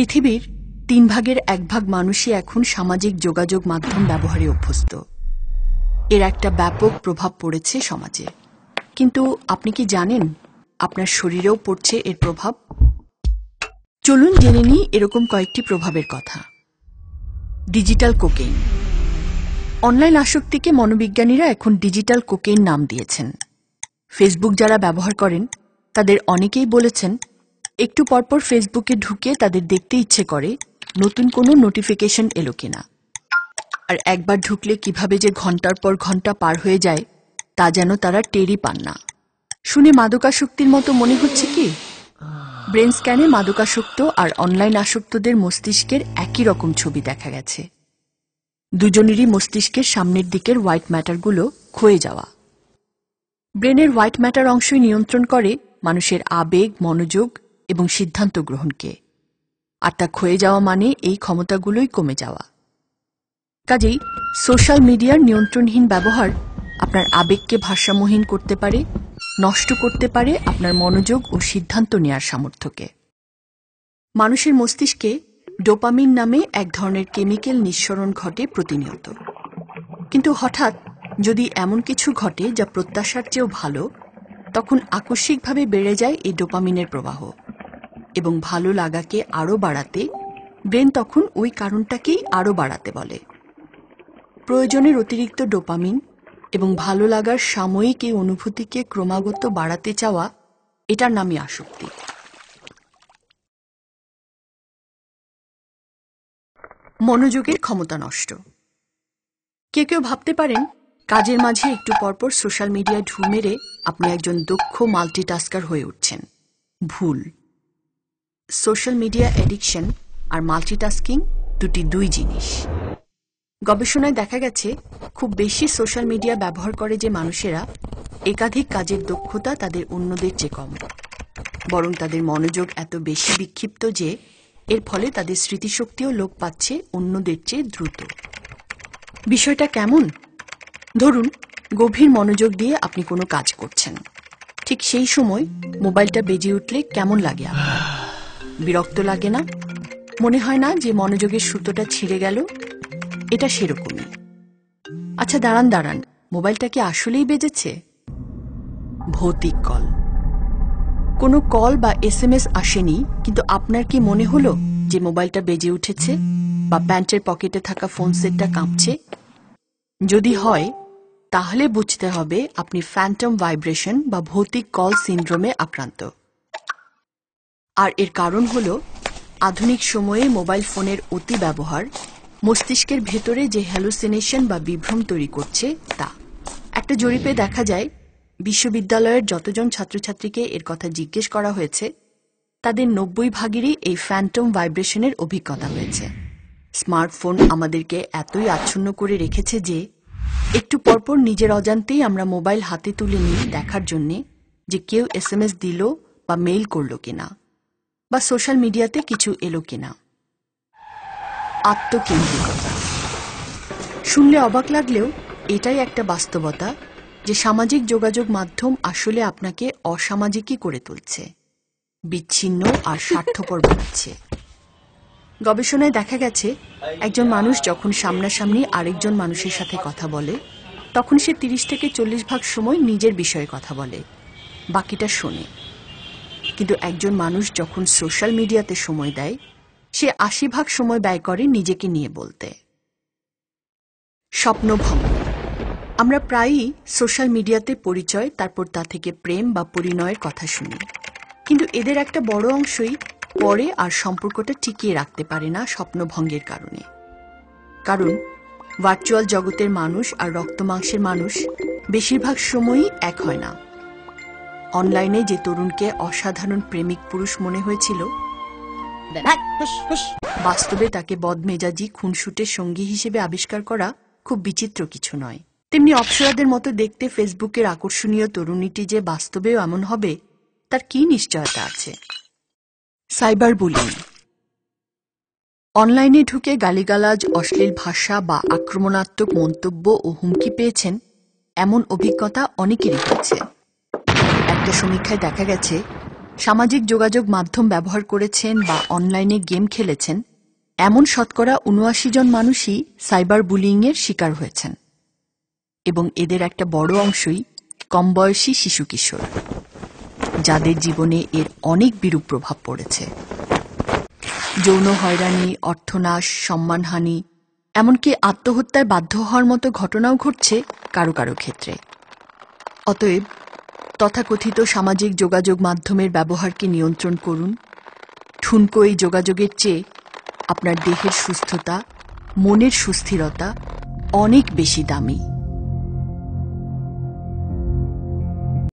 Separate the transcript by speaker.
Speaker 1: পৃথিবীর তিন ভাগের এক ভাগ মানুষই এখন সামাজিক যোগাযোগ মাধ্যম ব্যবহারে অভ্যস্ত এর একটা ব্যাপক প্রভাব পড়েছে সমাজে কিন্তু আপনি কি জানেন আপনার শরীরেও পড়ছে এর প্রভাব চলুন জেনে নিই এরকম কয়েকটি প্রভাবের কথা ডিজিটাল কোকেইন অনলাইন আসক্তিকে মনোবিজ্ঞানীরা এখন ডিজিটাল কোকেইন নাম দিয়েছেন ফেসবুক যারা ব্যবহার করেন তাদের অনেকেই বলেছেন একটু পরপর ফেসবুকে ঢুকে তাদের দেখতে ইচ্ছে করে নতুন কোনো নোটিফিকেশন এলো কিনা আর একবার ঢুকলে কিভাবে যে ঘন্টার পর ঘন্টা পার হয়ে যায় তা যেন তারা টেরি পান না শুনে মাদকাসক্তির মতো মনে হচ্ছে কি ব্রেন স্ক্যানে মাদকাসক্ত আর অনলাইন আসক্তদের মস্তিষ্কের একই রকম ছবি দেখা গেছে দুজনেরই মস্তিষ্কের সামনের দিকের হোয়াইট ম্যাটারগুলো ক্ষয়ে যাওয়া ব্রেনের হোয়াইট ম্যাটার অংশই নিয়ন্ত্রণ করে মানুষের আবেগ মনোযোগ এবং সিদ্ধান্ত গ্রহণকে আর তা ক্ষয়ে যাওয়া মানে এই ক্ষমতাগুলোই কমে যাওয়া কাজেই সোশ্যাল মিডিয়ার নিয়ন্ত্রণহীন ব্যবহার আপনার আবেগকে ভারসাম্যহীন করতে পারে নষ্ট করতে পারে আপনার মনোযোগ ও সিদ্ধান্ত নেয়ার সামর্থ্যকে মানুষের মস্তিষ্কে ডোপামিন নামে এক ধরনের কেমিক্যাল নিঃসরণ ঘটে প্রতিনিয়ত কিন্তু হঠাৎ যদি এমন কিছু ঘটে যা প্রত্যাশার চেয়েও ভালো তখন আকস্মিকভাবে বেড়ে যায় এই ডোপামিনের প্রবাহ এবং ভালো লাগাকে আরও বাড়াতে ব্রেন তখন ওই কারণটাকেই আরও বাড়াতে বলে প্রয়োজনের অতিরিক্ত ডোপামিন এবং ভালো লাগার সাময়িক এই অনুভূতিকে ক্রমাগত বাড়াতে চাওয়া এটার নামই আসক্তি মনোযোগের ক্ষমতা নষ্ট কেউ কেউ ভাবতে পারেন কাজের মাঝে একটু পরপর সোশ্যাল মিডিয়ায় ঢু মেরে আপনি একজন দক্ষ মাল্টিটাস্কার হয়ে উঠছেন ভুল সোশ্যাল মিডিয়া অ্যাডিকশন আর মাল্টিটাস্কিং দুটি দুই জিনিস গবেষণায় দেখা গেছে খুব বেশি সোশ্যাল মিডিয়া ব্যবহার করে যে মানুষেরা একাধিক কাজের দক্ষতা তাদের অন্যদের চেয়ে কম বরং তাদের মনোযোগ এত বেশি বিক্ষিপ্ত যে এর ফলে তাদের স্মৃতিশক্তিও লোক পাচ্ছে অন্যদের চেয়ে দ্রুত বিষয়টা কেমন ধরুন গভীর মনোযোগ দিয়ে আপনি কোনো কাজ করছেন ঠিক সেই সময় মোবাইলটা বেজে উঠলে কেমন লাগে আপনার বিরক্ত লাগে না মনে হয় না যে মনোযোগের সুতোটা ছিঁড়ে গেল এটা সেরকমই আচ্ছা দাঁড়ান দাঁড়ান মোবাইলটা কি আসলেই বেজেছে ভৌতিক কল কোনো কল বা এস এম এস আসেনি কিন্তু আপনার কি মনে হলো যে মোবাইলটা বেজে উঠেছে বা প্যান্টের পকেটে থাকা ফোন সেটটা কাঁপছে যদি হয় তাহলে বুঝতে হবে আপনি ফ্যান্টম ভাইব্রেশন বা ভৌতিক কল সিন্ড্রোমে আক্রান্ত আর এর কারণ হল আধুনিক সময়ে মোবাইল ফোনের অতি ব্যবহার মস্তিষ্কের ভেতরে যে হ্যালোসিনেশন বা বিভ্রম তৈরি করছে তা একটা জরিপে দেখা যায় বিশ্ববিদ্যালয়ের যতজন ছাত্রছাত্রীকে এর কথা জিজ্ঞেস করা হয়েছে তাদের নব্বই ভাগেরই এই ফ্যান্টম ভাইব্রেশনের অভিজ্ঞতা হয়েছে স্মার্টফোন আমাদেরকে এতই আচ্ছন্ন করে রেখেছে যে একটু পরপর নিজের অজান্তেই আমরা মোবাইল হাতে তুলে নিয়ে দেখার জন্যে যে কেউ এস এম এস দিল বা মেইল করল কিনা বা সোশ্যাল মিডিয়াতে কিছু এলো কিনা আত্মকেন্দ্রিকতা শুনলে অবাক লাগলেও এটাই একটা বাস্তবতা যে সামাজিক যোগাযোগ মাধ্যম আসলে আপনাকে অসামাজিকই করে তুলছে বিচ্ছিন্ন আর স্বার্থপর বানাচ্ছে গবেষণায় দেখা গেছে একজন মানুষ যখন সামনাসামনি আরেকজন মানুষের সাথে কথা বলে তখন সে তিরিশ থেকে চল্লিশ ভাগ সময় নিজের বিষয়ে কথা বলে বাকিটা শোনে কিন্তু একজন মানুষ যখন সোশ্যাল মিডিয়াতে সময় দেয় সে আশি ভাগ সময় ব্যয় করে নিজেকে নিয়ে বলতে স্বপ্নভঙ্গ আমরা প্রায়ই সোশ্যাল মিডিয়াতে পরিচয় তারপর তা থেকে প্রেম বা পরিণয়ের কথা শুনি কিন্তু এদের একটা বড় অংশই পরে আর সম্পর্কটা টিকিয়ে রাখতে পারে না স্বপ্নভঙ্গের কারণে কারণ ভার্চুয়াল জগতের মানুষ আর রক্তমাংসের মানুষ বেশিরভাগ সময়ই এক হয় না অনলাইনে যে তরুণকে অসাধারণ প্রেমিক পুরুষ মনে হয়েছিল বাস্তবে তাকে বদমেজাজি খুনসুটের সঙ্গী হিসেবে আবিষ্কার করা খুব বিচিত্র কিছু নয় তেমনি অপসরাদের মতো দেখতে ফেসবুকের আকর্ষণীয় তরুণীটি যে বাস্তবেও এমন হবে তার কি নিশ্চয়তা আছে সাইবার বুলিং অনলাইনে ঢুকে গালিগালাজ অশ্লীল ভাষা বা আক্রমণাত্মক মন্তব্য ও হুমকি পেয়েছেন এমন অভিজ্ঞতা অনেকেরই হয়েছে একটা সমীক্ষায় দেখা গেছে সামাজিক যোগাযোগ মাধ্যম ব্যবহার করেছেন বা অনলাইনে গেম খেলেছেন এমন শতকরা উনআশি জন মানুষই সাইবার বুলিংয়ের শিকার হয়েছেন এবং এদের একটা বড় অংশই কম বয়সী শিশু কিশোর যাদের জীবনে এর অনেক বিরূপ প্রভাব পড়েছে যৌন হয়রানি অর্থনাশ সম্মানহানি এমনকি আত্মহত্যায় বাধ্য হওয়ার মতো ঘটনাও ঘটছে কারো কারো ক্ষেত্রে অতএব তথাকথিত সামাজিক যোগাযোগ মাধ্যমের ব্যবহারকে নিয়ন্ত্রণ করুন ঠুনকো এই যোগাযোগের চেয়ে আপনার দেহের সুস্থতা মনের সুস্থিরতা অনেক বেশি দামি